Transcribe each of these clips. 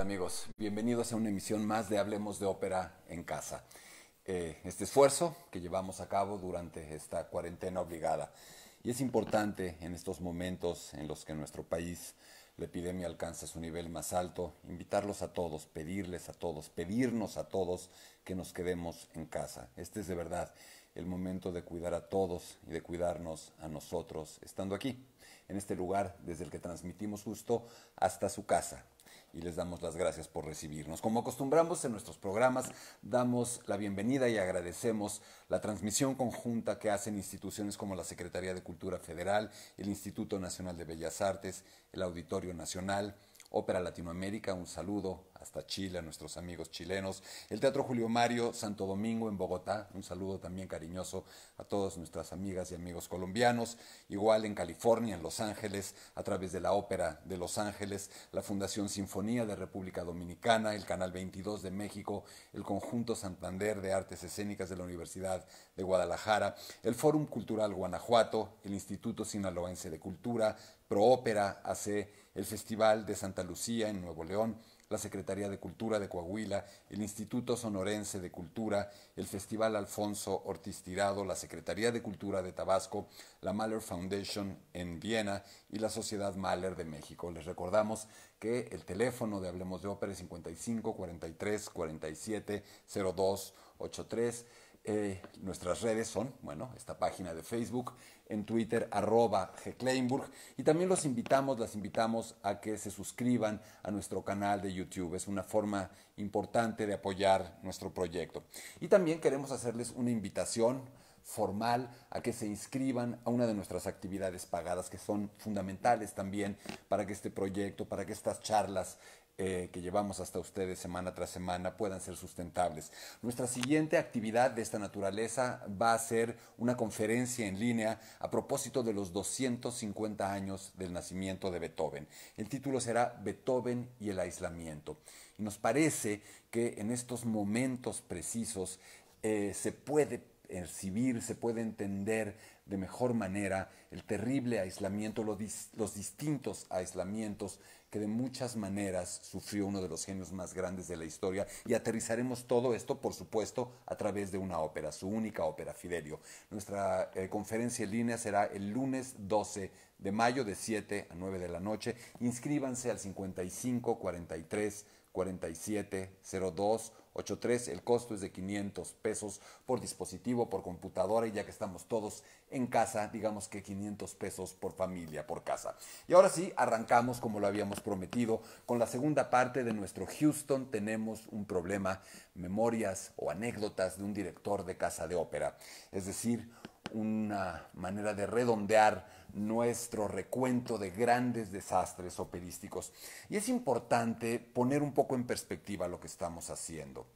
amigos? Bienvenidos a una emisión más de Hablemos de Ópera en Casa. Eh, este esfuerzo que llevamos a cabo durante esta cuarentena obligada. Y es importante en estos momentos en los que nuestro país la epidemia alcanza su nivel más alto, invitarlos a todos, pedirles a todos, pedirnos a todos que nos quedemos en casa. Este es de verdad el momento de cuidar a todos y de cuidarnos a nosotros estando aquí, en este lugar desde el que transmitimos justo hasta su casa, y les damos las gracias por recibirnos. Como acostumbramos en nuestros programas, damos la bienvenida y agradecemos la transmisión conjunta que hacen instituciones como la Secretaría de Cultura Federal, el Instituto Nacional de Bellas Artes, el Auditorio Nacional, Ópera Latinoamérica, un saludo hasta Chile, a nuestros amigos chilenos. El Teatro Julio Mario, Santo Domingo en Bogotá, un saludo también cariñoso a todas nuestras amigas y amigos colombianos. Igual en California, en Los Ángeles, a través de la Ópera de Los Ángeles, la Fundación Sinfonía de República Dominicana, el Canal 22 de México, el Conjunto Santander de Artes Escénicas de la Universidad de Guadalajara, el Fórum Cultural Guanajuato, el Instituto Sinaloense de Cultura, Proópera hace el Festival de Santa Lucía en Nuevo León, la Secretaría de Cultura de Coahuila, el Instituto Sonorense de Cultura, el Festival Alfonso Ortiz Tirado, la Secretaría de Cultura de Tabasco, la Mahler Foundation en Viena y la Sociedad Mahler de México. Les recordamos que el teléfono de Hablemos de Ópera es 55 43 47 02 83. Eh, nuestras redes son, bueno, esta página de Facebook, en Twitter, arroba Kleinburg y también los invitamos, las invitamos a que se suscriban a nuestro canal de YouTube. Es una forma importante de apoyar nuestro proyecto. Y también queremos hacerles una invitación formal a que se inscriban a una de nuestras actividades pagadas que son fundamentales también para que este proyecto, para que estas charlas eh, que llevamos hasta ustedes semana tras semana puedan ser sustentables. Nuestra siguiente actividad de esta naturaleza va a ser una conferencia en línea a propósito de los 250 años del nacimiento de Beethoven. El título será Beethoven y el aislamiento. Y nos parece que en estos momentos precisos eh, se puede percibir, se puede entender de mejor manera el terrible aislamiento, los distintos aislamientos que de muchas maneras sufrió uno de los genios más grandes de la historia y aterrizaremos todo esto, por supuesto, a través de una ópera, su única ópera, Fidelio. Nuestra eh, conferencia en línea será el lunes 12 de mayo de 7 a 9 de la noche. Inscríbanse al 55 43 47 02 83, el costo es de 500 pesos por dispositivo, por computadora y ya que estamos todos en casa, digamos que 500 pesos por familia, por casa. Y ahora sí, arrancamos como lo habíamos prometido con la segunda parte de nuestro Houston tenemos un problema, memorias o anécdotas de un director de casa de ópera, es decir, una manera de redondear nuestro recuento de grandes desastres operísticos. Y es importante poner un poco en perspectiva lo que estamos haciendo.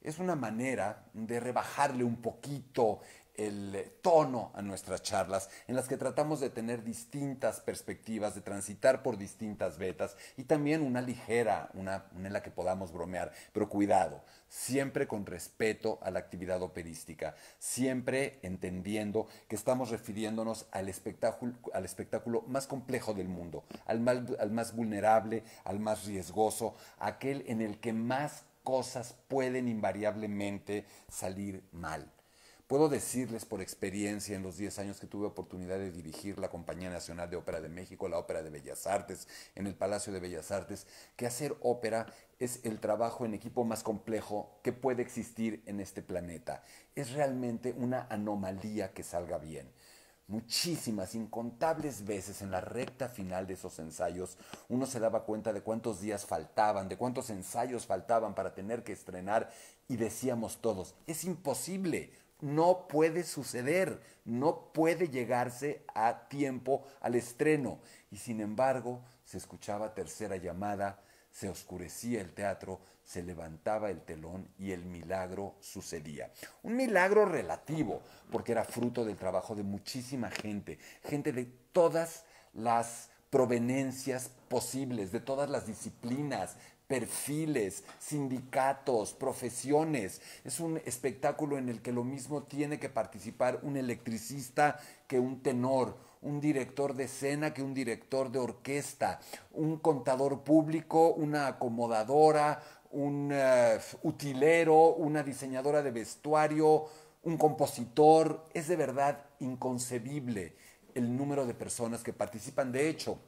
Es una manera de rebajarle un poquito el eh, tono a nuestras charlas, en las que tratamos de tener distintas perspectivas, de transitar por distintas vetas y también una ligera, una, en la que podamos bromear. Pero cuidado, siempre con respeto a la actividad operística, siempre entendiendo que estamos refiriéndonos al espectáculo, al espectáculo más complejo del mundo, al más vulnerable, al más riesgoso, aquel en el que más cosas pueden invariablemente salir mal. Puedo decirles por experiencia en los 10 años que tuve oportunidad de dirigir la Compañía Nacional de Ópera de México, la Ópera de Bellas Artes, en el Palacio de Bellas Artes, que hacer ópera es el trabajo en equipo más complejo que puede existir en este planeta. Es realmente una anomalía que salga bien. Muchísimas, incontables veces en la recta final de esos ensayos, uno se daba cuenta de cuántos días faltaban, de cuántos ensayos faltaban para tener que estrenar y decíamos todos, es imposible, no puede suceder, no puede llegarse a tiempo al estreno. Y sin embargo, se escuchaba tercera llamada, se oscurecía el teatro, se levantaba el telón y el milagro sucedía. Un milagro relativo, porque era fruto del trabajo de muchísima gente, gente de todas las provenencias posibles, de todas las disciplinas, perfiles, sindicatos, profesiones. Es un espectáculo en el que lo mismo tiene que participar un electricista que un tenor, un director de escena que un director de orquesta, un contador público, una acomodadora, un eh, utilero, una diseñadora de vestuario, un compositor. Es de verdad inconcebible el número de personas que participan. De hecho,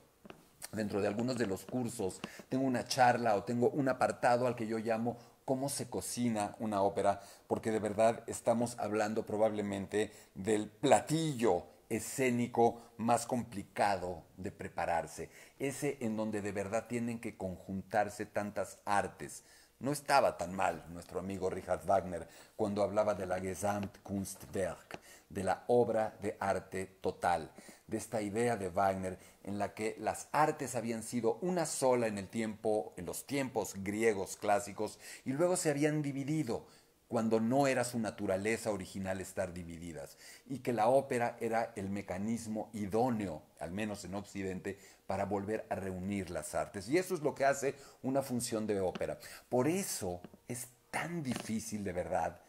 dentro de algunos de los cursos, tengo una charla o tengo un apartado al que yo llamo cómo se cocina una ópera, porque de verdad estamos hablando probablemente del platillo escénico más complicado de prepararse, ese en donde de verdad tienen que conjuntarse tantas artes. No estaba tan mal nuestro amigo Richard Wagner cuando hablaba de la Gesamtkunstwerk, de la obra de arte total de esta idea de Wagner en la que las artes habían sido una sola en el tiempo, en los tiempos griegos clásicos, y luego se habían dividido cuando no era su naturaleza original estar divididas, y que la ópera era el mecanismo idóneo, al menos en Occidente, para volver a reunir las artes. Y eso es lo que hace una función de ópera. Por eso es tan difícil de verdad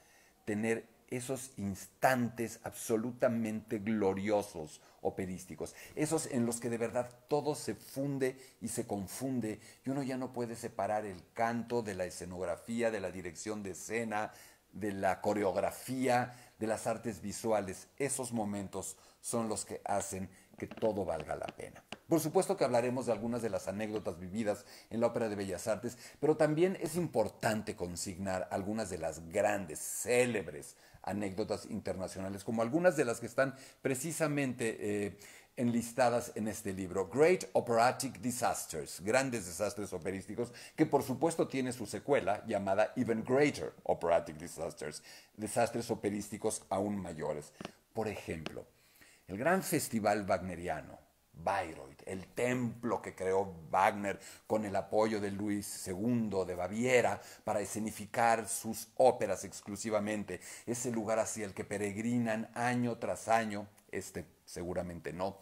tener esos instantes absolutamente gloriosos operísticos, esos en los que de verdad todo se funde y se confunde y uno ya no puede separar el canto de la escenografía, de la dirección de escena, de la coreografía, de las artes visuales. Esos momentos son los que hacen que todo valga la pena. Por supuesto que hablaremos de algunas de las anécdotas vividas en la Ópera de Bellas Artes, pero también es importante consignar algunas de las grandes, célebres anécdotas internacionales, como algunas de las que están precisamente eh, enlistadas en este libro. Great Operatic Disasters, grandes desastres operísticos, que por supuesto tiene su secuela llamada Even Greater Operatic Disasters, desastres operísticos aún mayores. Por ejemplo, el gran festival wagneriano Bayreuth, el templo que creó Wagner con el apoyo de Luis II de Baviera para escenificar sus óperas exclusivamente, ese lugar hacia el que peregrinan año tras año, este seguramente no,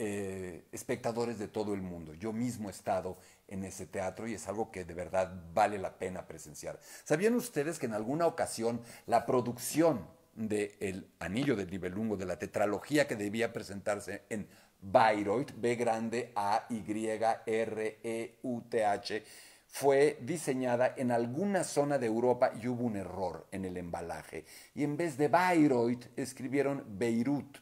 eh, espectadores de todo el mundo. Yo mismo he estado en ese teatro y es algo que de verdad vale la pena presenciar. ¿Sabían ustedes que en alguna ocasión la producción del el Anillo del Nibelungo, de la tetralogía que debía presentarse en Bayreuth, B grande A Y R E U T H, fue diseñada en alguna zona de Europa y hubo un error en el embalaje. Y en vez de Bayreuth escribieron Beirut.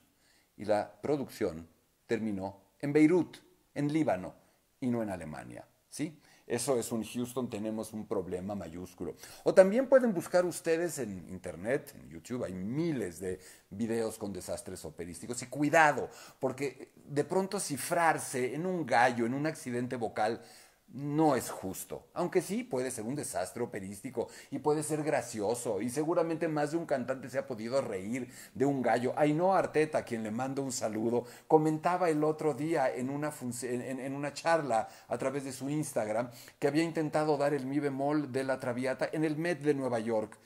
Y la producción terminó en Beirut, en Líbano, y no en Alemania. ¿Sí? Eso es un Houston, tenemos un problema mayúsculo. O también pueden buscar ustedes en Internet, en YouTube, hay miles de videos con desastres operísticos. Y cuidado, porque de pronto cifrarse en un gallo, en un accidente vocal, no es justo. Aunque sí, puede ser un desastre operístico y puede ser gracioso y seguramente más de un cantante se ha podido reír de un gallo. Ainhoa Arteta, quien le mando un saludo, comentaba el otro día en una, en una charla a través de su Instagram que había intentado dar el mi bemol de la Traviata en el Met de Nueva York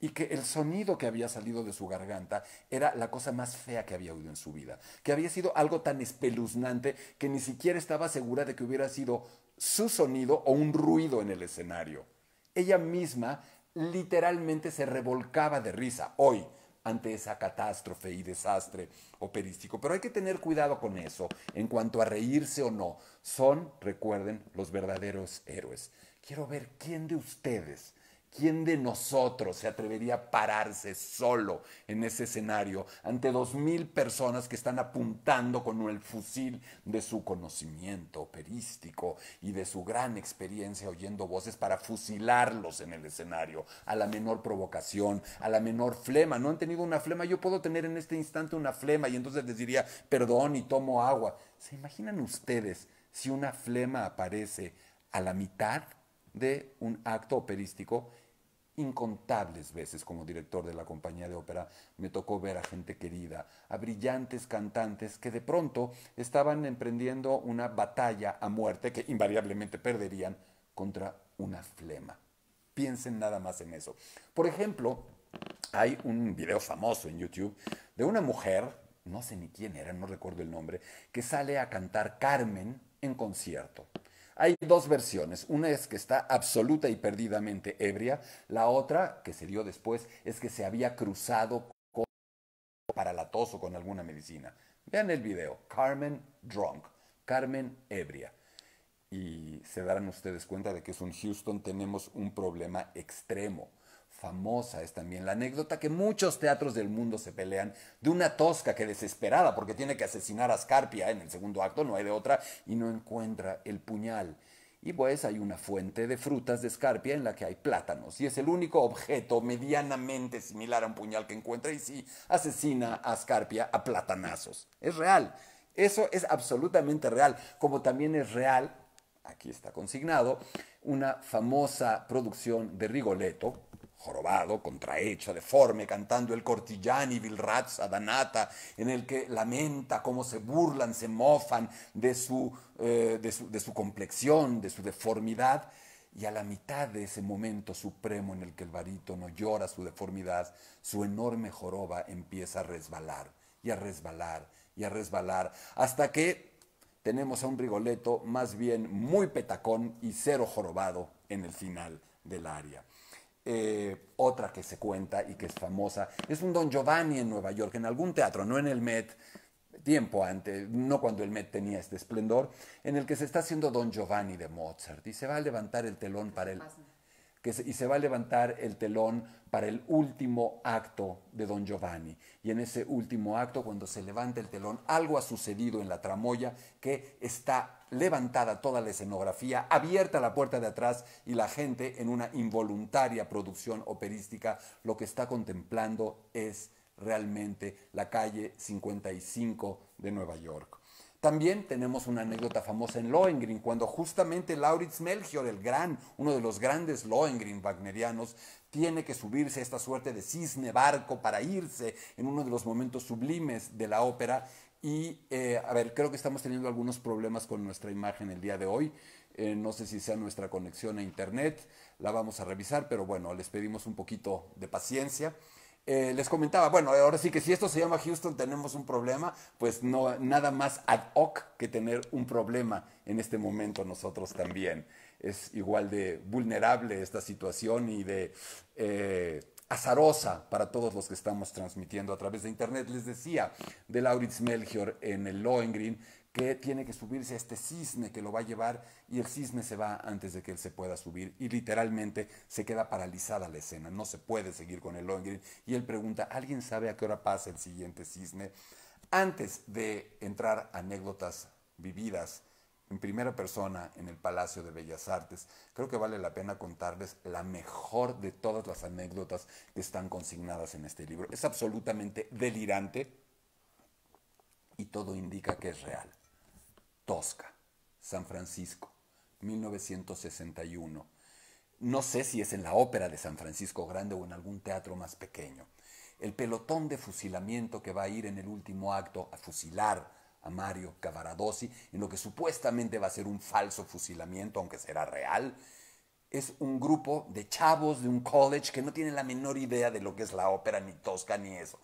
y que el sonido que había salido de su garganta era la cosa más fea que había oído en su vida, que había sido algo tan espeluznante que ni siquiera estaba segura de que hubiera sido su sonido o un ruido en el escenario. Ella misma literalmente se revolcaba de risa hoy ante esa catástrofe y desastre operístico. Pero hay que tener cuidado con eso en cuanto a reírse o no. Son, recuerden, los verdaderos héroes. Quiero ver quién de ustedes ¿Quién de nosotros se atrevería a pararse solo en ese escenario ante dos mil personas que están apuntando con el fusil de su conocimiento operístico y de su gran experiencia oyendo voces para fusilarlos en el escenario a la menor provocación, a la menor flema? No han tenido una flema, yo puedo tener en este instante una flema y entonces les diría perdón y tomo agua. ¿Se imaginan ustedes si una flema aparece a la mitad de un acto operístico? incontables veces como director de la compañía de ópera me tocó ver a gente querida, a brillantes cantantes que de pronto estaban emprendiendo una batalla a muerte que invariablemente perderían contra una flema. Piensen nada más en eso. Por ejemplo, hay un video famoso en YouTube de una mujer, no sé ni quién era, no recuerdo el nombre, que sale a cantar Carmen en concierto. Hay dos versiones. Una es que está absoluta y perdidamente ebria. La otra, que se dio después, es que se había cruzado con para la tos o con alguna medicina. Vean el video. Carmen drunk. Carmen ebria. Y se darán ustedes cuenta de que es un Houston tenemos un problema extremo. Famosa es también la anécdota que muchos teatros del mundo se pelean de una tosca que desesperada porque tiene que asesinar a Scarpia ah, en el segundo acto, no hay de otra, y no encuentra el puñal. Y pues hay una fuente de frutas de escarpia en la que hay plátanos. Y es el único objeto medianamente similar a un puñal que encuentra. Y sí, asesina a escarpia a platanazos. Es real. Eso es absolutamente real. Como también es real, aquí está consignado, una famosa producción de Rigoletto, jorobado, contrahecho, deforme, cantando el y Vilratza danata, en el que lamenta cómo se burlan, se mofan eh, de su, complexión, de su deformidad, y a la mitad de ese momento supremo en el que el barítono llora su deformidad, su enorme joroba empieza a resbalar, y a resbalar, y a resbalar, hasta que tenemos a un Rigoletto más bien muy petacón y cero jorobado en el final del área. Eh, otra que se cuenta y que es famosa es un Don Giovanni en Nueva York, en algún teatro, no en el Met, tiempo antes, no cuando el Met tenía este esplendor, en el que se está haciendo Don Giovanni de Mozart y se va a levantar el telón para el y se va a levantar el telón para el último acto de Don Giovanni. Y en ese último acto, cuando se levanta el telón, algo ha sucedido en la tramoya que está levantada toda la escenografía, abierta la puerta de atrás y la gente en una involuntaria producción operística lo que está contemplando es realmente la calle 55 de Nueva York. También tenemos una anécdota famosa en Lohengrin, cuando justamente Lauritz Melchior, el gran, uno de los grandes Lohengrin wagnerianos, tiene que subirse a esta suerte de cisne barco para irse en uno de los momentos sublimes de la ópera y eh, a ver, creo que estamos teniendo algunos problemas con nuestra imagen el día de hoy. Eh, no sé si sea nuestra conexión a internet, la vamos a revisar, pero bueno, les pedimos un poquito de paciencia. Eh, les comentaba, bueno, ahora sí que si esto se llama Houston tenemos un problema, pues no, nada más ad hoc que tener un problema en este momento nosotros también. Es igual de vulnerable esta situación y de azarosa para todos los que estamos transmitiendo a través de Internet. Les decía de Lauritz Melchior en el Lohengrin que tiene que subirse a este cisne que lo va a llevar y el cisne se va antes de que él se pueda subir y literalmente se queda paralizada la escena, no se puede seguir con el Lohengrin y él pregunta, ¿alguien sabe a qué hora pasa el siguiente cisne? Antes de entrar anécdotas vividas en primera persona en el Palacio de Bellas Artes. Creo que vale la pena contarles la mejor de todas las anécdotas que están consignadas en este libro. Es absolutamente delirante y todo indica que es real. Tosca, San Francisco, 1961. No sé si es en la ópera de San Francisco Grande o en algún teatro más pequeño. El pelotón de fusilamiento que va a ir en el último acto a fusilar a Mario Cavaradossi en lo que supuestamente va a ser un falso fusilamiento, aunque será real. Es un grupo de chavos de un college que no tiene la menor idea de lo que es la ópera, ni tosca, ni eso.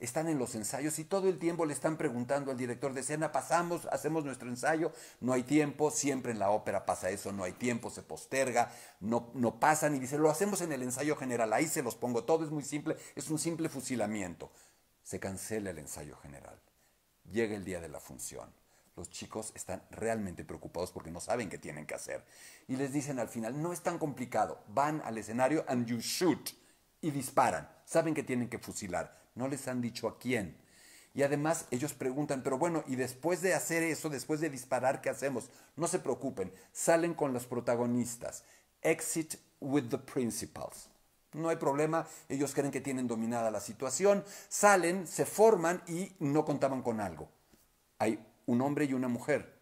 Están en los ensayos y todo el tiempo le están preguntando al director de escena, pasamos, hacemos nuestro ensayo, no hay tiempo, siempre en la ópera pasa eso, no hay tiempo, se posterga, no, no ni, y dice, lo hacemos en el ensayo general, ahí se los pongo, todo es muy simple, es un simple fusilamiento. Se cancela el ensayo general llega el día de la función. Los chicos están realmente preocupados porque no saben qué tienen que hacer. Y les dicen al final, no es tan complicado, van al escenario and you shoot. Y disparan, saben que tienen que fusilar, no les han dicho a quién. Y además ellos preguntan, pero bueno, y después de hacer eso, después de disparar, ¿qué hacemos? No se preocupen, salen con los protagonistas. Exit with the principals no hay problema, ellos creen que tienen dominada la situación, salen, se forman y no contaban con algo. Hay un hombre y una mujer,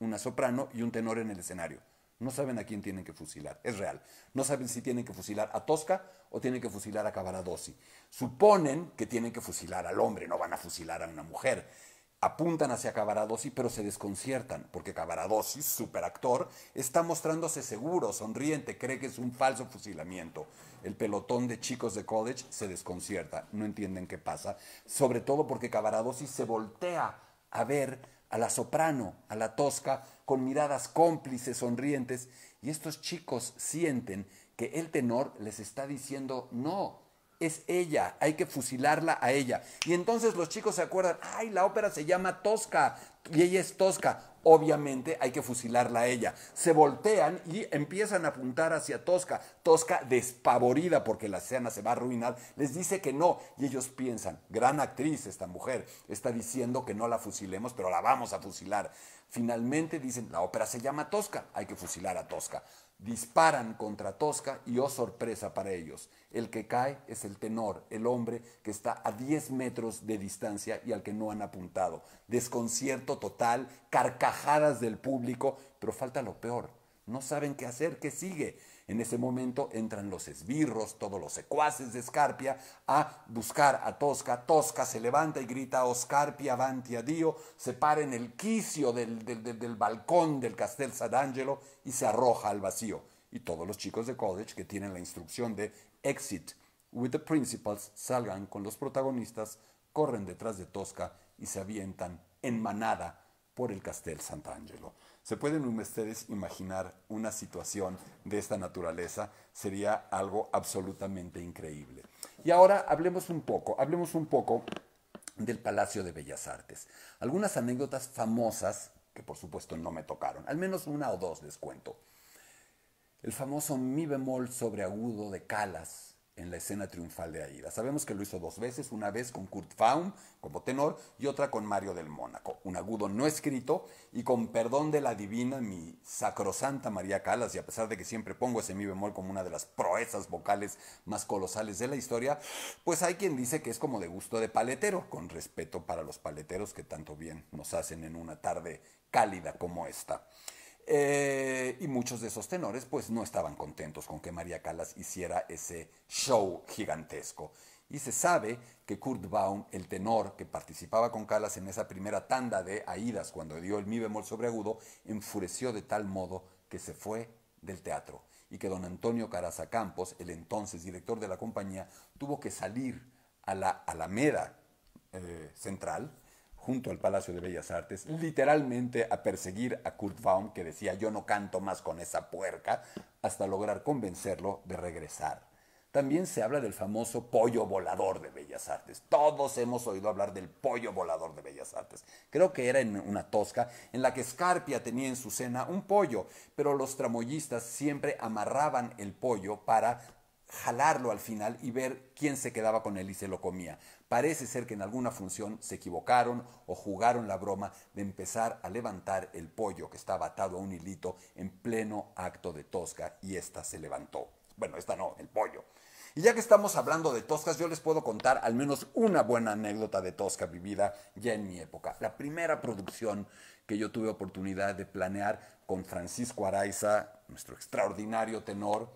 una soprano y un tenor en el escenario. No saben a quién tienen que fusilar, es real. No saben si tienen que fusilar a Tosca o tienen que fusilar a Cavaradossi. Suponen que tienen que fusilar al hombre, no van a fusilar a una mujer. Apuntan hacia Cavaradossi, pero se desconciertan, porque Cavaradossi, superactor, está mostrándose seguro, sonriente, cree que es un falso fusilamiento el pelotón de chicos de college se desconcierta, no entienden qué pasa, sobre todo porque Cavaradossi se voltea a ver a la soprano, a la tosca, con miradas cómplices, sonrientes, y estos chicos sienten que el tenor les está diciendo, no, es ella, hay que fusilarla a ella. Y entonces los chicos se acuerdan, ay, la ópera se llama Tosca y ella es Tosca. Obviamente hay que fusilarla a ella. Se voltean y empiezan a apuntar hacia Tosca. Tosca, despavorida porque la escena se va a arruinar, les dice que no. Y ellos piensan, gran actriz esta mujer, está diciendo que no la fusilemos, pero la vamos a fusilar. Finalmente dicen, la ópera se llama Tosca, hay que fusilar a Tosca. Disparan contra Tosca y oh sorpresa para ellos, el que cae es el tenor, el hombre que está a 10 metros de distancia y al que no han apuntado. Desconcierto total, carcajadas del público, pero falta lo peor, no saben qué hacer, qué sigue. En ese momento entran los esbirros, todos los secuaces de Escarpia, a buscar a Tosca. Tosca se levanta y grita, Oscarpia, avanti a Dio, se para en el quicio del, del balcón del Castel Sant'Angelo y se arroja al vacío. Y todos los chicos de college que tienen la instrucción de exit with the principals salgan con los protagonistas, corren detrás de Tosca y se avientan en manada por el Castel Sant'Angelo. ¿Se pueden ustedes imaginar una situación de esta naturaleza? Sería algo absolutamente increíble. Y ahora hablemos un poco, hablemos un poco del Palacio de Bellas Artes. Algunas anécdotas famosas que por supuesto no me tocaron, al menos una o dos les cuento. El famoso mi bemol sobre agudo de Calas en la escena triunfal de Aida. Sabemos que lo hizo dos veces, una vez con Kurt Faun como tenor y otra con Mario del Mónaco, un agudo no escrito y con perdón de la divina mi sacrosanta María Calas, y a pesar de que siempre pongo ese mi bemol como una de las proezas vocales más colosales de la historia, pues hay quien dice que es como de gusto de paletero, con respeto para los paleteros que tanto bien nos hacen en una tarde cálida como esta. Eh, y muchos de esos tenores pues no estaban contentos con que María Calas hiciera ese show gigantesco. Y se sabe que Kurt Baum, el tenor que participaba con Calas en esa primera tanda de Aidas, cuando dio el mi bemol sobre enfureció de tal modo que se fue del teatro y que don Antonio Caraza Campos, el entonces director de la compañía, tuvo que salir a la Alameda eh, Central junto al Palacio de Bellas Artes, literalmente a perseguir a Kurt Baum, que decía yo no canto más con esa puerca, hasta lograr convencerlo de regresar. También se habla del famoso pollo volador de Bellas Artes. Todos hemos oído hablar del pollo volador de Bellas Artes. Creo que era en una tosca en la que Scarpia tenía en su cena un pollo, pero los tramoyistas siempre amarraban el pollo para jalarlo al final y ver quién se quedaba con él y se lo comía. Parece ser que en alguna función se equivocaron o jugaron la broma de empezar a levantar el pollo que estaba atado a un hilito en pleno acto de tosca y ésta se levantó. Bueno, esta no, el pollo. Y ya que estamos hablando de toscas, yo les puedo contar al menos una buena anécdota de tosca vivida ya en mi época. La primera producción que yo tuve oportunidad de planear con Francisco Araiza, nuestro extraordinario tenor,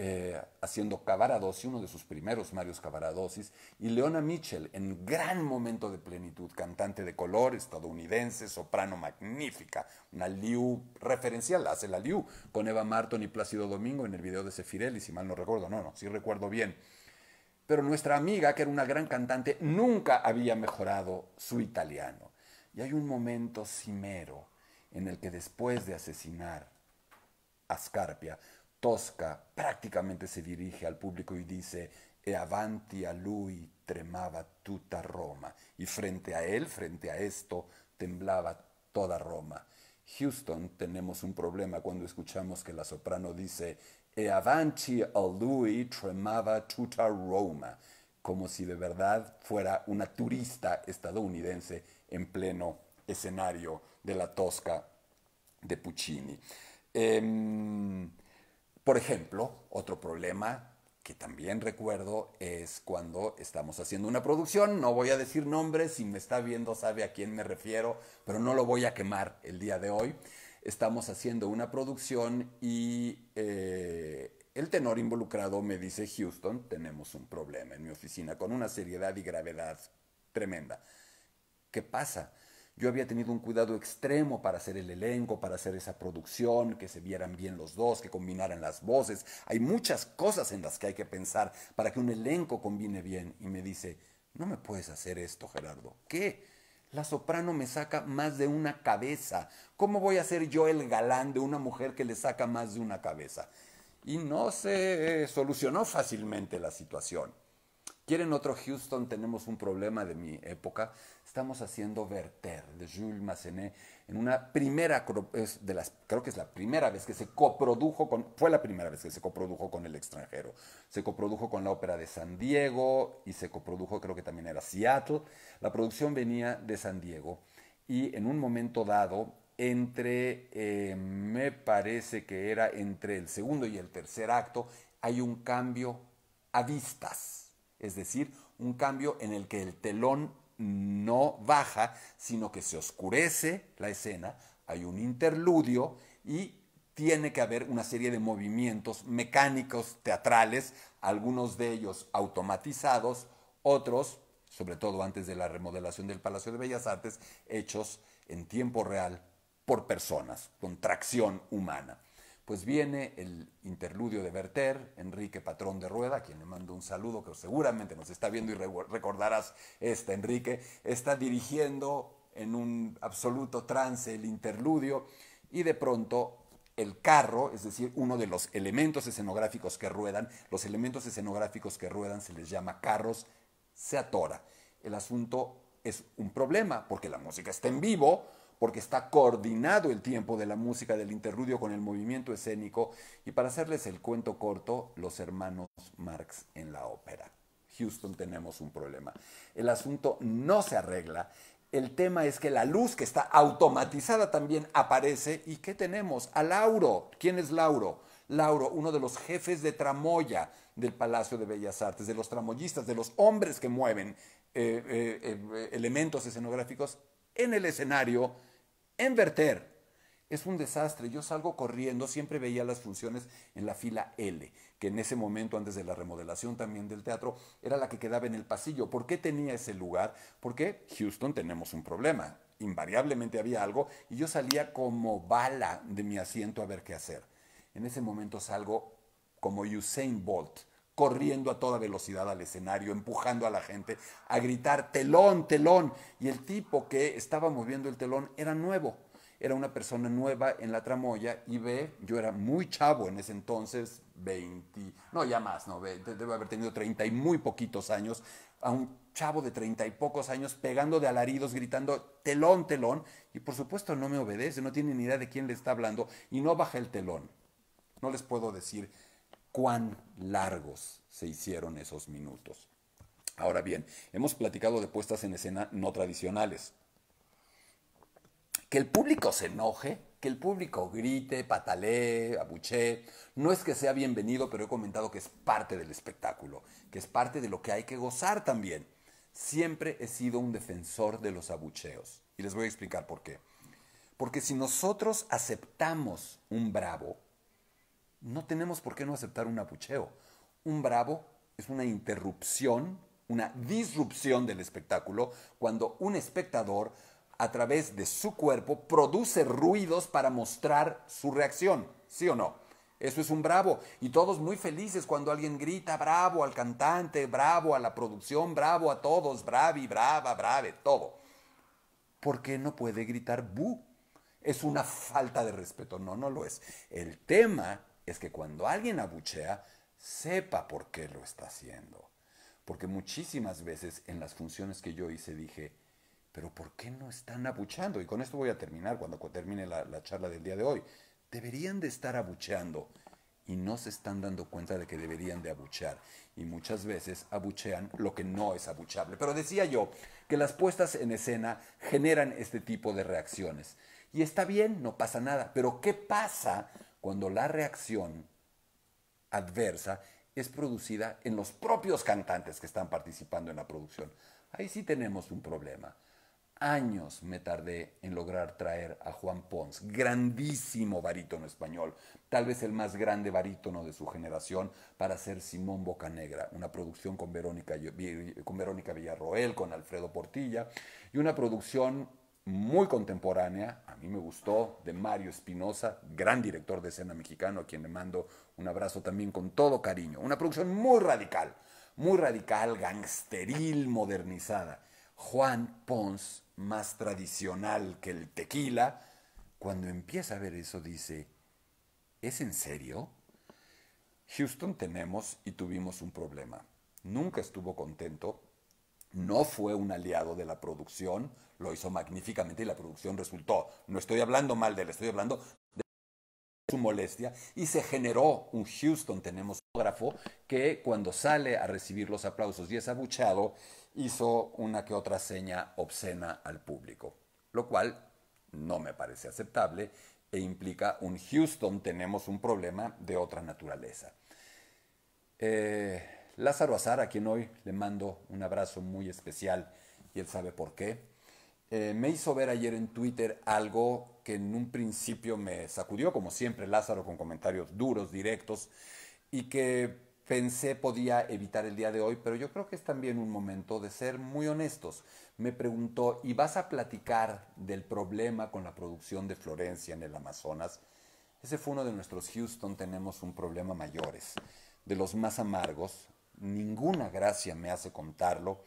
eh, haciendo Cavaradosis, uno de sus primeros Marios Cavaradosis, y Leona Mitchell, en gran momento de plenitud, cantante de color, estadounidense, soprano magnífica, una Liu referencial, hace la Liu, con Eva Marton y Plácido Domingo en el video de Sefirelli, si mal no recuerdo, no, no, sí recuerdo bien. Pero nuestra amiga, que era una gran cantante, nunca había mejorado su italiano. Y hay un momento cimero en el que después de asesinar a Scarpia, tosca prácticamente se dirige al público y dice, e avanti a lui tremaba tutta Roma. Y frente a él, frente a esto, temblaba toda Roma. Houston tenemos un problema cuando escuchamos que la soprano dice, e avanti a lui tremaba tutta Roma, como si de verdad fuera una turista estadounidense en pleno escenario de la Tosca de Puccini. Em, por ejemplo, otro problema que también recuerdo es cuando estamos haciendo una producción, no voy a decir nombres, si me está viendo sabe a quién me refiero, pero no lo voy a quemar el día de hoy. Estamos haciendo una producción y eh, el tenor involucrado me dice, Houston, tenemos un problema en mi oficina con una seriedad y gravedad tremenda. ¿Qué pasa? Yo había tenido un cuidado extremo para hacer el elenco, para hacer esa producción, que se vieran bien los dos, que combinaran las voces. Hay muchas cosas en las que hay que pensar para que un elenco combine bien. Y me dice, no me puedes hacer esto, Gerardo. ¿Qué? La soprano me saca más de una cabeza. ¿Cómo voy a ser yo el galán de una mujer que le saca más de una cabeza? Y no se solucionó fácilmente la situación. ¿Quieren otro Houston? Tenemos un problema de mi época. Estamos haciendo Verter de Jules Massenet en una primera, de las, creo que es la primera vez que se coprodujo con, fue la primera vez que se coprodujo con el extranjero. Se coprodujo con la ópera de San Diego y se coprodujo, creo que también era Seattle. La producción venía de San Diego y en un momento dado, entre, eh, me parece que era entre el segundo y el tercer acto, hay un cambio a vistas es decir, un cambio en el que el telón no baja, sino que se oscurece la escena, hay un interludio y tiene que haber una serie de movimientos mecánicos teatrales, algunos de ellos automatizados, otros, sobre todo antes de la remodelación del Palacio de Bellas Artes, hechos en tiempo real por personas, con tracción humana pues viene el interludio de Verter, Enrique Patrón de Rueda, a quien le mando un saludo, que seguramente nos está viendo y recordarás esta, Enrique, está dirigiendo en un absoluto trance el interludio y de pronto el carro, es decir, uno de los elementos escenográficos que ruedan, los elementos escenográficos que ruedan se les llama carros, se atora. El asunto es un problema porque la música está en vivo, porque está coordinado el tiempo de la música del interrudio con el movimiento escénico y para hacerles el cuento corto, los hermanos Marx en la ópera. Houston tenemos un problema. El asunto no se arregla. El tema es que la luz que está automatizada también aparece y ¿qué tenemos? A Lauro. ¿Quién es Lauro? Lauro, uno de los jefes de tramoya del Palacio de Bellas Artes, de los tramoyistas, de los hombres que mueven eh, eh, eh, elementos escenográficos en el escenario Enverter. Es un desastre, yo salgo corriendo, siempre veía las funciones en la fila L, que en ese momento, antes de la remodelación también del teatro, era la que quedaba en el pasillo. ¿Por qué tenía ese lugar? Porque Houston tenemos un problema, invariablemente había algo, y yo salía como bala de mi asiento a ver qué hacer. En ese momento salgo como Usain Bolt corriendo a toda velocidad al escenario, empujando a la gente a gritar telón, telón. Y el tipo que estaba moviendo el telón era nuevo, era una persona nueva en la tramoya y ve, yo era muy chavo en ese entonces, 20, no, ya más, no, debo haber tenido 30 y muy poquitos años, a un chavo de 30 y pocos años pegando de alaridos, gritando telón, telón, y por supuesto no me obedece, no tiene ni idea de quién le está hablando y no baja el telón. No les puedo decir cuán largos se hicieron esos minutos. Ahora bien, hemos platicado de puestas en escena no tradicionales. Que el público se enoje, que el público grite, patalee, abuche. no es que sea bienvenido, pero he comentado que es parte del espectáculo, que es parte de lo que hay que gozar también. Siempre he sido un defensor de los abucheos y les voy a explicar por qué. Porque si nosotros aceptamos un bravo, no tenemos por qué no aceptar un apucheo. Un bravo es una interrupción, una disrupción del espectáculo, cuando un espectador, a través de su cuerpo, produce ruidos para mostrar su reacción, ¿sí o no? Eso es un bravo. Y todos muy felices cuando alguien grita bravo al cantante, bravo a la producción, bravo a todos, bravi, brava, brave, todo. ¿Por qué no puede gritar bu? Es una falta de respeto. No, no lo es. El tema es que cuando alguien abuchea, sepa por qué lo está haciendo. Porque muchísimas veces en las funciones que yo hice dije, pero ¿por qué no están abuchando? Y con esto voy a terminar cuando termine la, la charla del día de hoy. Deberían de estar abucheando y no se están dando cuenta de que deberían de abuchear. Y muchas veces abuchean lo que no es abuchable. Pero decía yo que las puestas en escena generan este tipo de reacciones. Y está bien, no pasa nada. Pero ¿qué pasa cuando la reacción adversa es producida en los propios cantantes que están participando en la producción. Ahí sí tenemos un problema. Años me tardé en lograr traer a Juan Pons, grandísimo barítono español, tal vez el más grande barítono de su generación, para hacer Simón Bocanegra, una producción con Verónica, con Verónica Villarroel, con Alfredo Portilla, y una producción muy contemporánea, a mí me gustó, de Mario Espinosa, gran director de escena mexicano, a quien le mando un abrazo también con todo cariño. Una producción muy radical, muy radical, gangsteril, modernizada. Juan Pons, más tradicional que el tequila, cuando empieza a ver eso dice, ¿es en serio? Houston tenemos y tuvimos un problema. Nunca estuvo contento, no fue un aliado de la producción, lo hizo magníficamente y la producción resultó. No estoy hablando mal de él, estoy hablando de su molestia y se generó un Houston, tenemos fotógrafo, que cuando sale a recibir los aplausos y es abuchado, hizo una que otra seña obscena al público, lo cual no me parece aceptable e implica un Houston, tenemos un problema de otra naturaleza. Eh, Lázaro Azar, a quien hoy le mando un abrazo muy especial y él sabe por qué eh, me hizo ver ayer en Twitter algo que en un principio me sacudió, como siempre Lázaro, con comentarios duros, directos, y que pensé podía evitar el día de hoy, pero yo creo que es también un momento de ser muy honestos. Me preguntó, ¿y vas a platicar del problema con la producción de Florencia en el Amazonas? Ese fue uno de nuestros Houston, tenemos un problema mayores, de los más amargos. Ninguna gracia me hace contarlo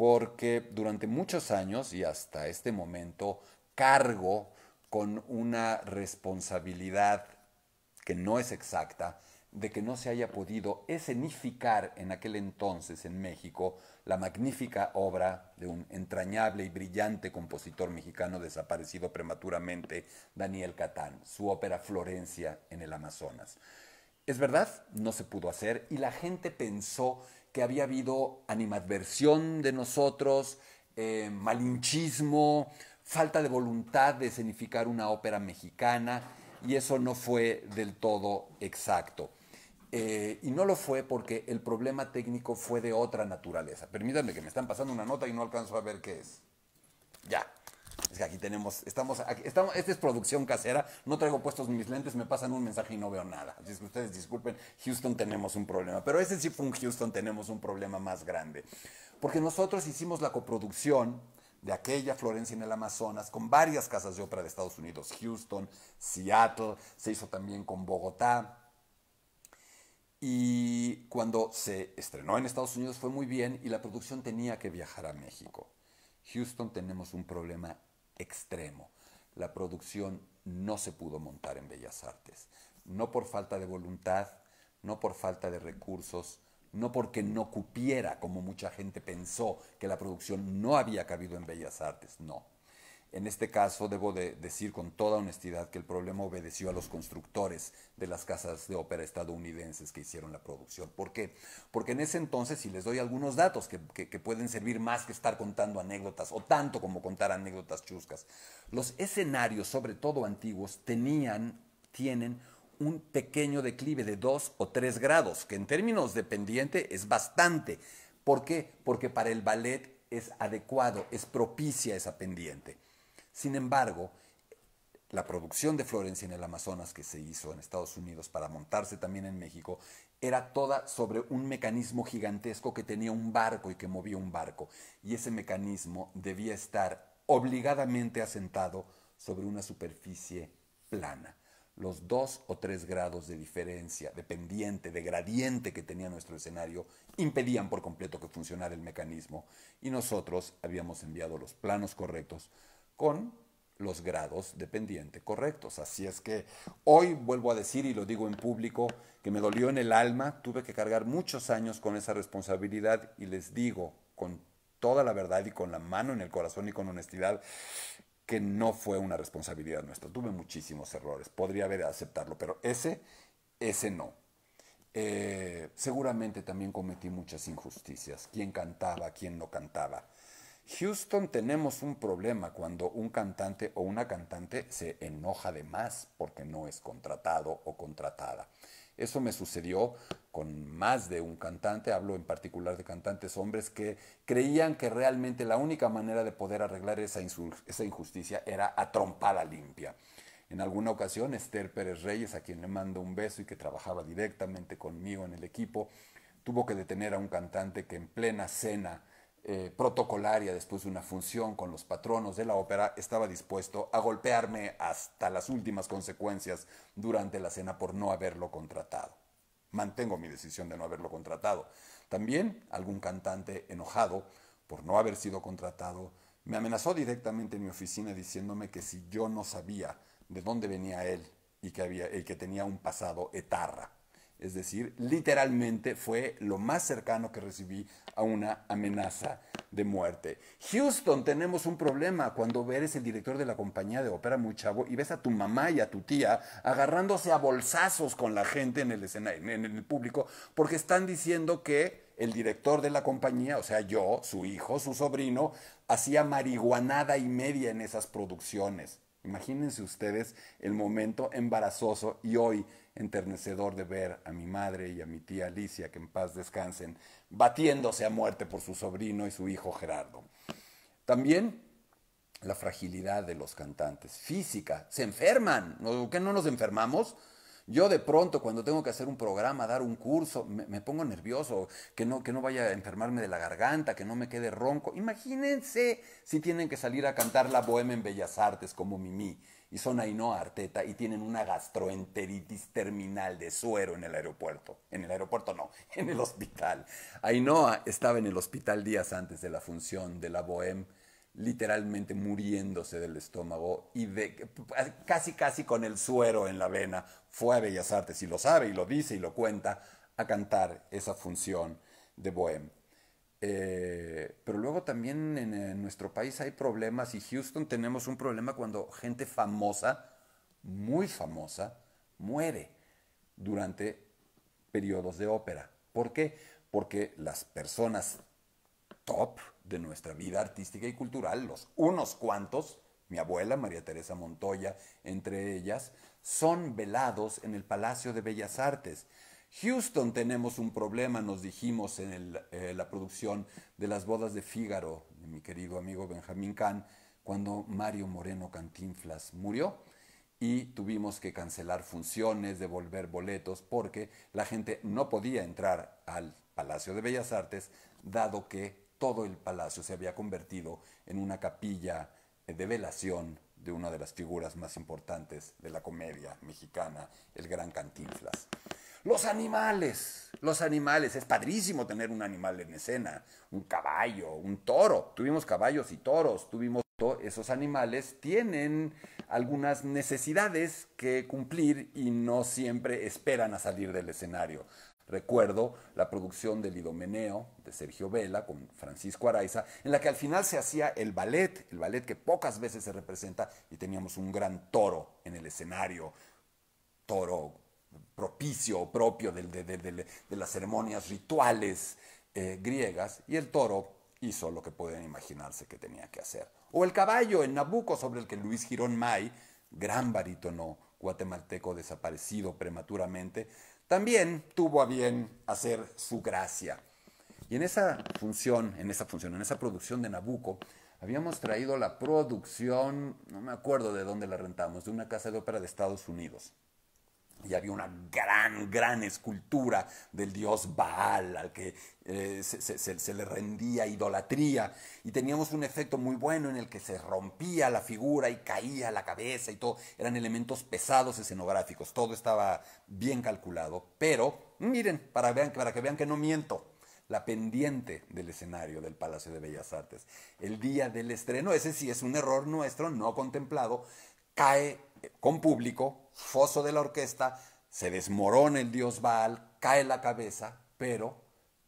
porque durante muchos años y hasta este momento cargo con una responsabilidad que no es exacta de que no se haya podido escenificar en aquel entonces en México la magnífica obra de un entrañable y brillante compositor mexicano desaparecido prematuramente, Daniel Catán, su ópera Florencia en el Amazonas. Es verdad, no se pudo hacer y la gente pensó que había habido animadversión de nosotros, eh, malinchismo, falta de voluntad de escenificar una ópera mexicana, y eso no fue del todo exacto. Eh, y no lo fue porque el problema técnico fue de otra naturaleza. Permítanme que me están pasando una nota y no alcanzo a ver qué es. Ya. Es que aquí tenemos, estamos, estamos, esta es producción casera, no traigo puestos mis lentes, me pasan un mensaje y no veo nada. Así que ustedes disculpen, Houston tenemos un problema, pero ese sí fue un Houston, tenemos un problema más grande. Porque nosotros hicimos la coproducción de aquella Florencia en el Amazonas con varias casas de otra de Estados Unidos, Houston, Seattle, se hizo también con Bogotá. Y cuando se estrenó en Estados Unidos fue muy bien y la producción tenía que viajar a México. Houston tenemos un problema extremo. La producción no se pudo montar en Bellas Artes, no por falta de voluntad, no por falta de recursos, no porque no cupiera, como mucha gente pensó que la producción no había cabido en Bellas Artes, no. En este caso, debo de decir con toda honestidad que el problema obedeció a los constructores de las casas de ópera estadounidenses que hicieron la producción. ¿Por qué? Porque en ese entonces, si les doy algunos datos que, pueden servir más que estar contando anécdotas, o tanto como contar anécdotas chuscas, los escenarios, sobre todo antiguos, tenían, tienen un pequeño declive de dos o tres grados, que en términos de pendiente es bastante. ¿Por qué? Porque para el ballet es adecuado, es propicia esa pendiente. Sin embargo, la producción de Florencia en el Amazonas que se hizo en Estados Unidos para montarse también en México era toda sobre un mecanismo gigantesco que tenía un barco y que movía un barco. Y ese mecanismo debía estar obligadamente asentado sobre una superficie plana. Los dos o tres grados de diferencia, de pendiente, de gradiente que tenía nuestro escenario, impedían por completo que funcionara el mecanismo. Y nosotros habíamos enviado los planos correctos con los grados de pendiente correctos. Así es que hoy vuelvo a decir y lo digo en público que me dolió en el alma, tuve que cargar muchos años con esa responsabilidad y les digo con toda la verdad y con la mano en el corazón y con honestidad que no fue una responsabilidad nuestra. Tuve muchísimos errores, podría haber aceptarlo, pero ese, ese no. Eh, seguramente también cometí muchas injusticias, quién cantaba, quién no cantaba Houston tenemos un problema cuando un cantante o una cantante se enoja de más porque no es contratado o contratada. Eso me sucedió con más de un cantante, hablo en particular de cantantes hombres que creían que realmente la única manera de poder arreglar esa, injusticia era a trompada limpia. En alguna ocasión, Esther Pérez Reyes, a quien le mando un beso y que trabajaba directamente conmigo en el equipo, tuvo que detener a un cantante que en plena cena eh, protocolaria después de una función con los patronos de la ópera, estaba dispuesto a golpearme hasta las últimas consecuencias durante la cena por no haberlo contratado. Mantengo mi decisión de no haberlo contratado. También algún cantante enojado por no haber sido contratado me amenazó directamente en mi oficina diciéndome que si yo no sabía de dónde venía él y que, había, y que tenía un pasado etarra es decir, literalmente fue lo más cercano que recibí a una amenaza de muerte. Houston, tenemos un problema cuando eres el director de la compañía de ópera muy chavo y ves a tu mamá y a tu tía agarrándose a bolsazos con la gente en el, en el público porque están diciendo que el director de la compañía, o sea, yo, su hijo, su sobrino, hacía marihuanada y media en esas producciones. Imagínense ustedes el momento embarazoso y hoy enternecedor de ver a mi madre y a mi tía Alicia, que en paz descansen, batiéndose a muerte por su sobrino y su hijo Gerardo. También la fragilidad de los cantantes, física, se enferman, ¿no? ¿qué no nos enfermamos? Yo de pronto cuando tengo que hacer un programa, dar un curso, me, pongo nervioso, que no, que no vaya a enfermarme de la garganta, que no me quede ronco. Imagínense si tienen que salir a cantar la bohemia en Bellas Artes como Mimi y son Ainhoa Arteta y tienen una gastroenteritis terminal de suero en el aeropuerto. En el aeropuerto no, en el hospital. Ainhoa estaba en el hospital días antes de la función de la bohemia literalmente muriéndose del estómago y pues, casi casi con el suero en la vena, fue a Bellas Artes y lo sabe y lo dice y lo cuenta a cantar esa función de bohem. Eh, pero luego también en, en, nuestro país hay problemas y Houston tenemos un problema cuando gente famosa, muy famosa, muere durante periodos de ópera. ¿Por qué? Porque las personas top, de nuestra vida artística y cultural, los unos cuantos, mi abuela María Teresa Montoya, entre ellas, son velados en el Palacio de Bellas Artes. Houston tenemos un problema, nos dijimos en eh, la producción de las bodas de Fígaro, de mi querido amigo Benjamín Kahn, cuando Mario Moreno Cantinflas murió y tuvimos que cancelar funciones, devolver boletos, porque la gente no podía entrar al Palacio de Bellas Artes, dado que todo el palacio se había convertido en una capilla de velación de una de las figuras más importantes de la comedia mexicana, el gran Cantinflas. Los animales, los animales, es padrísimo tener un animal en escena, un caballo, un toro. Tuvimos caballos y toros, tuvimos esos animales tienen algunas necesidades que cumplir y no siempre esperan a salir del escenario. Recuerdo la producción del Idomeneo de Sergio Vela con Francisco Araiza, en la que al final se hacía el ballet, el ballet que pocas veces se representa, y teníamos un gran toro en el escenario, toro propicio propio de, las ceremonias rituales eh, griegas, y el toro hizo lo que pueden imaginarse que tenía que hacer. O el caballo en Nabucco, sobre el que Luis Girón May, gran barítono guatemalteco desaparecido prematuramente, también tuvo a bien hacer su gracia. Y en esa función, en esa función, en esa producción de Nabucco, habíamos traído la producción, no me acuerdo de dónde la rentamos, de una casa de ópera de Estados Unidos y había una gran, gran escultura del dios Baal al que eh, se, se, le rendía idolatría. Y teníamos un efecto muy bueno en el que se rompía la figura y caía la cabeza y todo. Eran elementos pesados escenográficos. Todo estaba bien calculado. Pero miren, para, vean, para que vean que no miento. La pendiente del escenario del Palacio de Bellas Artes. El día del estreno, ese sí es un error nuestro, no contemplado, cae eh, con público foso de la orquesta, se desmorona el dios Baal, cae la cabeza, pero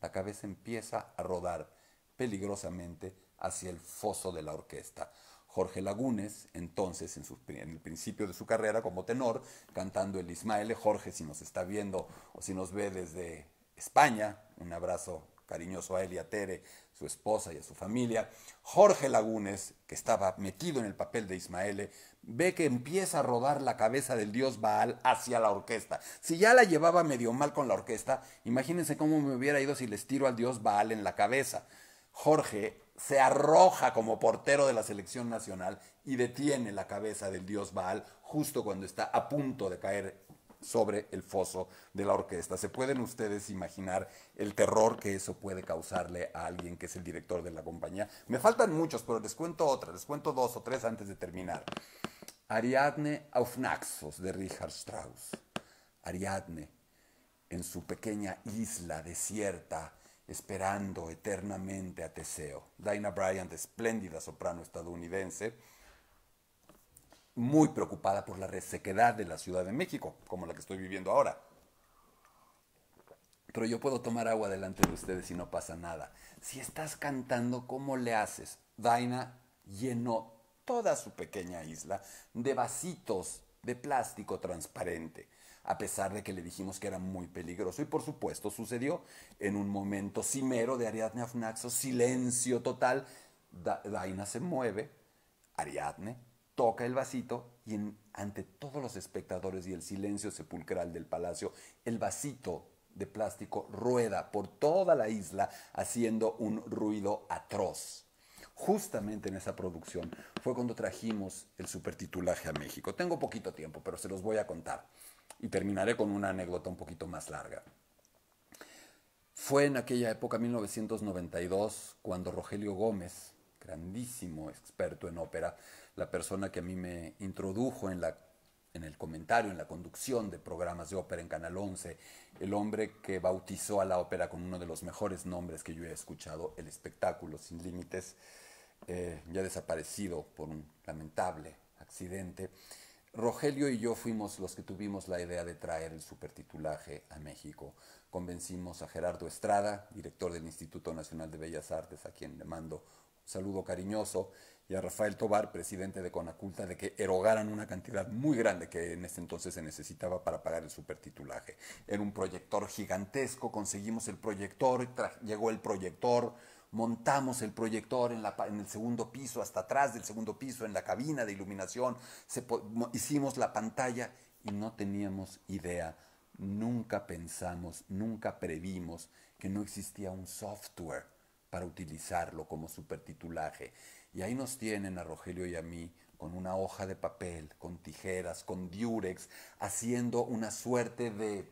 la cabeza empieza a rodar peligrosamente hacia el foso de la orquesta. Jorge Lagunes, entonces en, el principio de su carrera como tenor, cantando el Ismael. Jorge, si nos está viendo o si nos ve desde España, un abrazo cariñoso a él y a Tere, su esposa y a su familia. Jorge Lagunes, que estaba metido en el papel de Ismael, ve que empieza a rodar la cabeza del dios Baal hacia la orquesta. Si ya la llevaba medio mal con la orquesta, imagínense cómo me hubiera ido si les tiro al dios Baal en la cabeza. Jorge se arroja como portero de la selección nacional y detiene la cabeza del dios Baal justo cuando está a punto de caer sobre el foso de la orquesta. Se pueden ustedes imaginar el terror que eso puede causarle a alguien que es el director de la compañía. Me faltan muchos, pero les cuento otra, les cuento dos o tres antes de terminar. Ariadne auf Naxos de Richard Strauss. Ariadne en su pequeña isla desierta esperando eternamente a Teseo. Dinah Bryant, espléndida soprano estadounidense, muy preocupada por la resequedad de la Ciudad de México, como la que estoy viviendo ahora. Pero yo puedo tomar agua delante de ustedes y no pasa nada. Si estás cantando, ¿cómo le haces? Daina llenó toda su pequeña isla de vasitos de plástico transparente, a pesar de que le dijimos que era muy peligroso. Y por supuesto sucedió en un momento cimero de Ariadne Afnaxo, silencio total. Daina se mueve, Ariadne toca el vasito y ante todos los espectadores y el silencio sepulcral del palacio, el vasito de plástico rueda por toda la isla haciendo un ruido atroz. Justamente en esa producción fue cuando trajimos el supertitulaje a México. Tengo poquito tiempo, pero se los voy a contar y terminaré con una anécdota un poquito más larga. Fue en aquella época, 1992, cuando Rogelio Gómez, grandísimo experto en ópera, la persona que a mí me introdujo en, el comentario, en la conducción de programas de ópera en Canal 11, el hombre que bautizó a la ópera con uno de los mejores nombres que yo he escuchado, el espectáculo sin límites, eh, ya desaparecido por un lamentable accidente. Rogelio y yo fuimos los que tuvimos la idea de traer el supertitulaje a México. Convencimos a Gerardo Estrada, director del Instituto Nacional de Bellas Artes, a quien le mando saludo cariñoso, y a Rafael Tobar, presidente de Conaculta, de que erogaran una cantidad muy grande que en ese entonces se necesitaba para pagar el supertitulaje. Era un proyector gigantesco, conseguimos el proyector, llegó el proyector, montamos el proyector en, el segundo piso, hasta atrás del segundo piso, en la cabina de iluminación, hicimos la pantalla y no teníamos idea, nunca pensamos, nunca previmos que no existía un software para utilizarlo como supertitulaje. Y ahí nos tienen a Rogelio y a mí con una hoja de papel, con tijeras, con diurex, haciendo una suerte de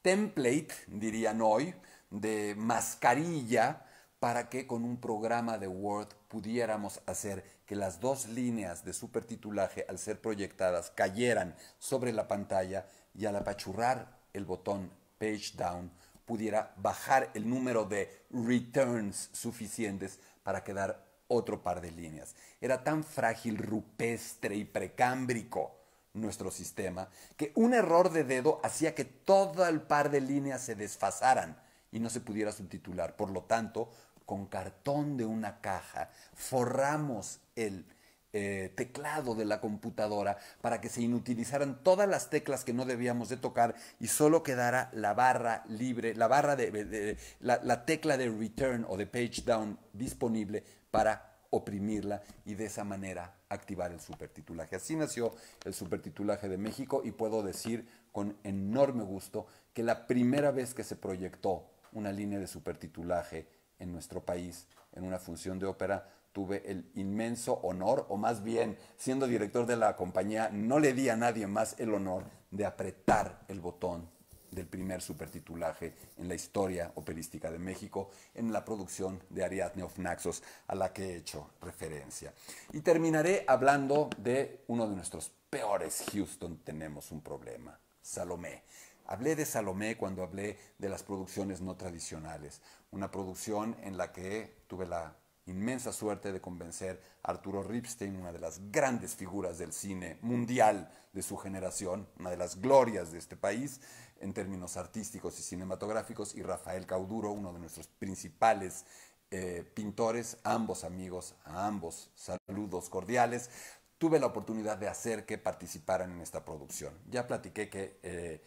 template, dirían hoy, de mascarilla para que con un programa de Word pudiéramos hacer que las dos líneas de supertitulaje al ser proyectadas cayeran sobre la pantalla y al apachurrar el botón Page Down pudiera bajar el número de returns suficientes para quedar otro par de líneas. Era tan frágil, rupestre y precámbrico nuestro sistema que un error de dedo hacía que todo el par de líneas se desfasaran y no se pudiera subtitular. Por lo tanto, con cartón de una caja forramos el eh, teclado de la computadora para que se inutilizaran todas las teclas que no debíamos de tocar y solo quedara la barra libre, la barra de, la, la tecla de return o de page down disponible para oprimirla y de esa manera activar el supertitulaje. Así nació el supertitulaje de México y puedo decir con enorme gusto que la primera vez que se proyectó una línea de supertitulaje en nuestro país en una función de ópera tuve el inmenso honor, o más bien, siendo director de la compañía, no le di a nadie más el honor de apretar el botón del primer supertitulaje en la historia operística de México en la producción de Ariadne of Naxos a la que he hecho referencia. Y terminaré hablando de uno de nuestros peores Houston tenemos un problema, Salomé. Hablé de Salomé cuando hablé de las producciones no tradicionales, una producción en la que tuve la inmensa suerte de convencer a Arturo Ripstein, una de las grandes figuras del cine mundial de su generación, una de las glorias de este país en términos artísticos y cinematográficos, y Rafael Cauduro, uno de nuestros principales eh, pintores, ambos amigos, a ambos saludos cordiales. Tuve la oportunidad de hacer que participaran en esta producción. Ya platiqué que... Eh,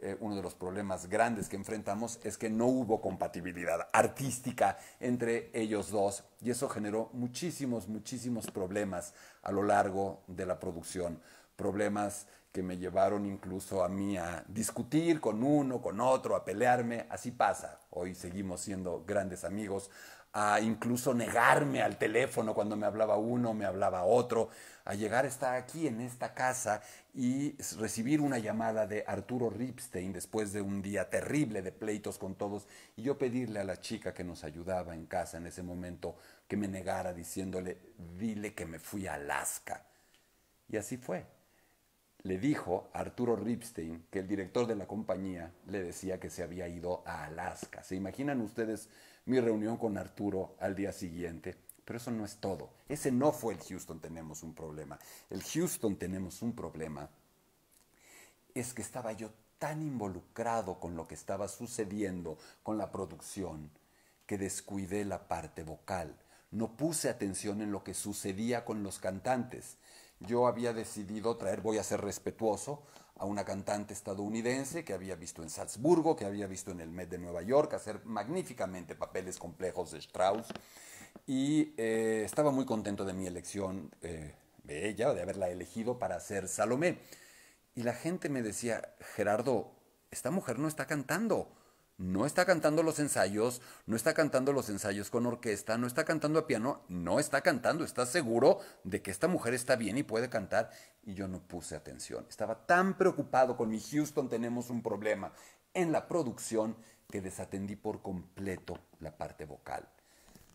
eh, uno de los problemas grandes que enfrentamos es que no hubo compatibilidad artística entre ellos dos y eso generó muchísimos, muchísimos problemas a lo largo de la producción. Problemas que me llevaron incluso a mí a discutir con uno, con otro, a pelearme. Así pasa. Hoy seguimos siendo grandes amigos, a incluso negarme al teléfono cuando me hablaba uno, me hablaba otro, a llegar a estar aquí en esta casa y recibir una llamada de Arturo Ripstein después de un día terrible de pleitos con todos y yo pedirle a la chica que nos ayudaba en casa en ese momento que me negara diciéndole, dile que me fui a Alaska. Y así fue. Le dijo Arturo Ripstein que el director de la compañía le decía que se había ido a Alaska. ¿Se imaginan ustedes? mi reunión con Arturo al día siguiente. Pero eso no es todo. Ese no fue el Houston tenemos un problema. El Houston tenemos un problema es que estaba yo tan involucrado con lo que estaba sucediendo con la producción que descuidé la parte vocal. No puse atención en lo que sucedía con los cantantes. Yo había decidido traer, voy a ser respetuoso, a una cantante estadounidense que había visto en Salzburgo, que había visto en el Met de Nueva York hacer magníficamente papeles complejos de Strauss. Y eh, estaba muy contento de mi elección eh, de ella, de haberla elegido para ser Salomé. Y la gente me decía, Gerardo, esta mujer no está cantando, no está cantando los ensayos, no está cantando los ensayos con orquesta, no está cantando a piano, no está cantando, está seguro de que esta mujer está bien y puede cantar. Y yo no puse atención, estaba tan preocupado con mi Houston, tenemos un problema en la producción que desatendí por completo la parte vocal.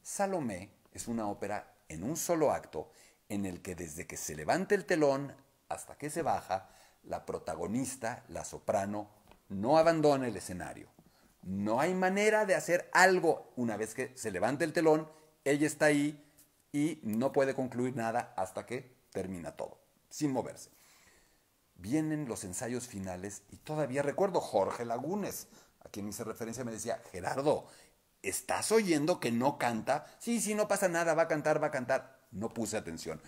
Salomé es una ópera en un solo acto en el que desde que se levanta el telón hasta que se baja, la protagonista, la soprano, no abandona el escenario. No hay manera de hacer algo una vez que se levanta el telón, ella está ahí y no puede concluir nada hasta que termina todo, sin moverse. Vienen los ensayos finales y todavía recuerdo Jorge Lagunes, a quien hice referencia, me decía, Gerardo, ¿estás oyendo que no canta? Sí, sí, no pasa nada, va a cantar, va a cantar. No puse atención.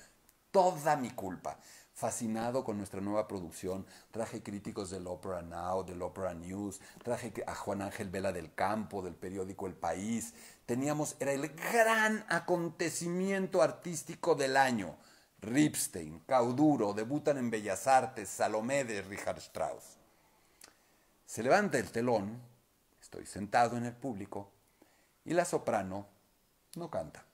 Toda mi culpa fascinado con nuestra nueva producción. Traje críticos del Opera Now, del Opera News, traje a Juan Ángel Vela del Campo, del periódico El País. Teníamos, era el gran acontecimiento artístico del año. Ripstein, Cauduro, debutan en Bellas Artes, Salomé de Richard Strauss. Se levanta el telón, estoy sentado en el público, y la soprano no canta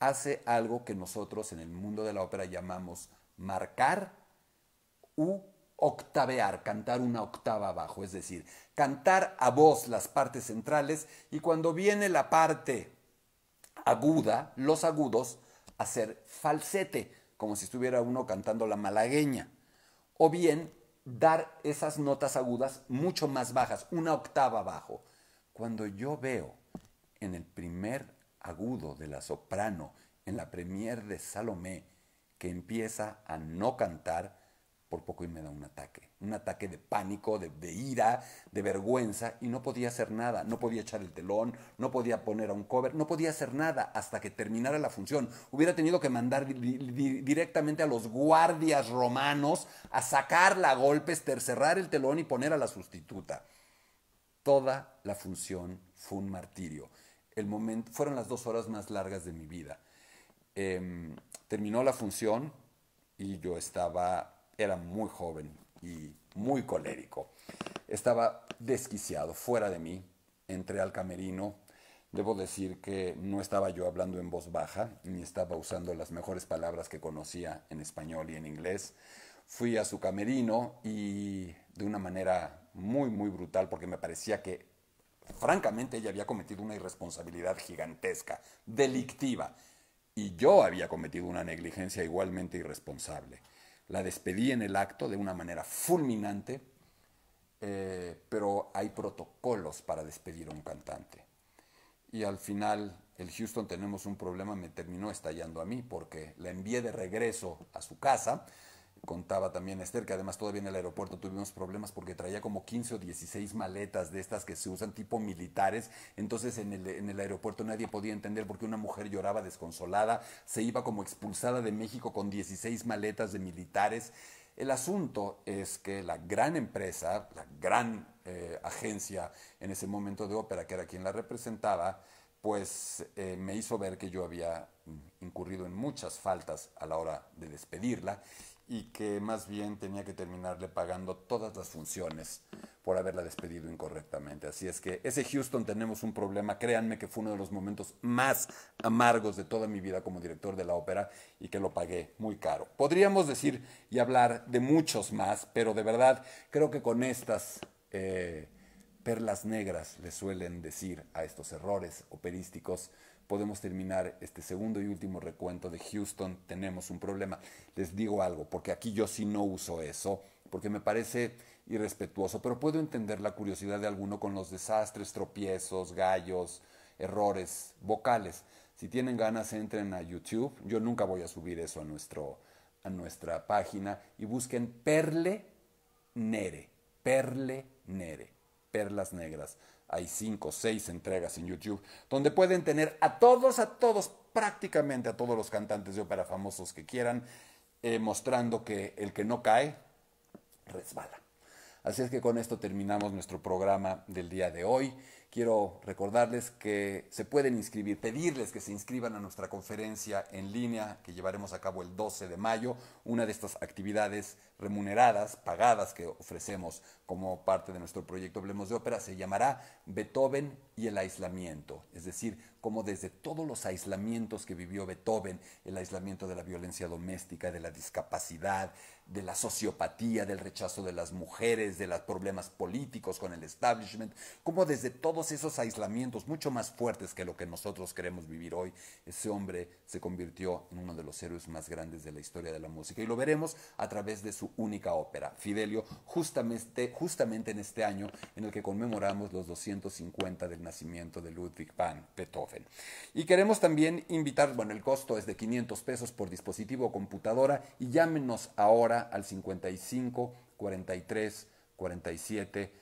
hace algo que nosotros en el mundo de la ópera llamamos marcar u octavear, cantar una octava abajo, es decir, cantar a voz las partes centrales y cuando viene la parte aguda, los agudos, hacer falsete, como si estuviera uno cantando la malagueña, o bien dar esas notas agudas mucho más bajas, una octava abajo. Cuando yo veo en el primer agudo de la soprano en la premier de Salomé, que empieza a no cantar, por poco y me da un ataque. Un ataque de pánico, de, ira, de vergüenza, y no podía hacer nada. No podía echar el telón, no podía poner a un cover, no podía hacer nada hasta que terminara la función. Hubiera tenido que mandar directamente a los guardias romanos a sacarla a golpes, tercerrar el telón y poner a la sustituta. Toda la función fue un martirio fueron las dos horas más largas de mi vida. Em, terminó la función y yo estaba, era muy joven y muy colérico. Estaba desquiciado, fuera de mí. Entré al camerino. Debo decir que no estaba yo hablando en voz baja, ni estaba usando las mejores palabras que conocía en español y en inglés. Fui a su camerino y de una manera muy, muy brutal, porque me parecía que francamente ella había cometido una irresponsabilidad gigantesca, delictiva, y yo había cometido una negligencia igualmente irresponsable. La despedí en el acto de una manera fulminante, eh, pero hay protocolos para despedir a un cantante. Y al final el Houston tenemos un problema me terminó estallando a mí porque la envié de regreso a su casa contaba también Esther, que además todavía en el aeropuerto tuvimos problemas porque traía como 15 o 16 maletas de estas que se usan tipo militares. Entonces en el, en el aeropuerto nadie podía entender por qué una mujer lloraba desconsolada, se iba como expulsada de México con 16 maletas de militares. El asunto es que la gran empresa, la gran eh, agencia en ese momento de ópera, que era quien la representaba, pues eh, me hizo ver que yo había incurrido en muchas faltas a la hora de despedirla y que más bien tenía que terminarle pagando todas las funciones por haberla despedido incorrectamente. Así es que ese Houston tenemos un problema, créanme que fue uno de los momentos más amargos de toda mi vida como director de la ópera y que lo pagué muy caro. Podríamos decir y hablar de muchos más, pero de verdad creo que con estas eh, perlas negras le suelen decir a estos errores operísticos podemos terminar este segundo y último recuento de Houston, tenemos un problema. Les digo algo, porque aquí yo sí no uso eso, porque me parece irrespetuoso, pero puedo entender la curiosidad de alguno con los desastres, tropiezos, gallos, errores vocales. Si tienen ganas, entren a YouTube. Yo nunca voy a subir eso a, nuestro, a nuestra página y busquen Perle Nere, Perle Nere, Perlas Negras hay cinco, seis entregas en YouTube, donde pueden tener a todos, a todos, prácticamente a todos los cantantes de ópera famosos que quieran, eh, mostrando que el que no cae, resbala. Así es que con esto terminamos nuestro programa del día de hoy. Quiero recordarles que se pueden inscribir, pedirles que se inscriban a nuestra conferencia en línea que llevaremos a cabo el 12 de mayo, una de estas actividades remuneradas, pagadas que ofrecemos como parte de nuestro proyecto Hablemos de Ópera, se llamará Beethoven y el aislamiento, es decir, como desde todos los aislamientos que vivió Beethoven, el aislamiento de la violencia doméstica, de la discapacidad, de la sociopatía, del rechazo de las mujeres, de los problemas políticos con el establishment, como desde todos esos aislamientos mucho más fuertes que lo que nosotros queremos vivir hoy, ese hombre se convirtió en uno de los héroes más grandes de la historia de la música y lo veremos a través de su única ópera, Fidelio, justamente, justamente en este año en el que conmemoramos los 250 del nacimiento de Ludwig van Beethoven. Y queremos también invitar, bueno, el costo es de 500 pesos por dispositivo o computadora y llámenos ahora al 55 43 47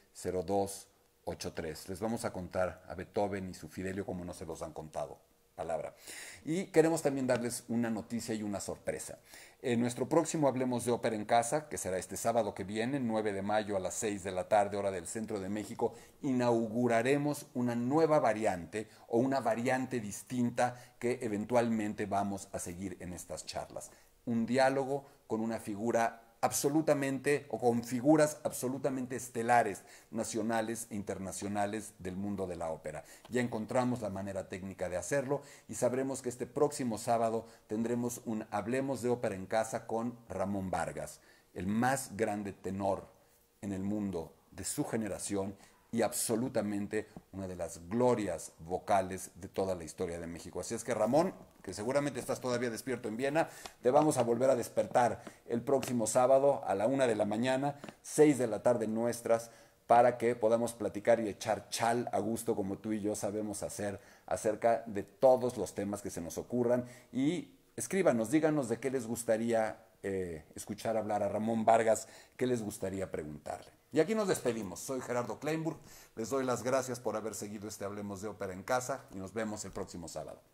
02 83. Les vamos a contar a Beethoven y su Fidelio como no se los han contado palabra. Y queremos también darles una noticia y una sorpresa. En nuestro próximo Hablemos de Ópera en Casa, que será este sábado que viene, 9 de mayo a las 6 de la tarde, hora del centro de México, inauguraremos una nueva variante o una variante distinta que eventualmente vamos a seguir en estas charlas. Un diálogo con una figura absolutamente o con figuras absolutamente estelares, nacionales e internacionales del mundo de la ópera. Ya encontramos la manera técnica de hacerlo y sabremos que este próximo sábado tendremos un Hablemos de ópera en casa con Ramón Vargas, el más grande tenor en el mundo de su generación y absolutamente una de las glorias vocales de toda la historia de México. Así es que Ramón, que seguramente estás todavía despierto en Viena, te vamos a volver a despertar el próximo sábado a la una de la mañana, seis de la tarde nuestras, para que podamos platicar y echar chal a gusto como tú y yo sabemos hacer acerca de todos los temas que se nos ocurran. Y escríbanos, díganos de qué les gustaría eh, escuchar hablar a Ramón Vargas, qué les gustaría preguntarle. Y aquí nos despedimos. Soy Gerardo Kleinburg. Les doy las gracias por haber seguido este Hablemos de Ópera en Casa y nos vemos el próximo sábado.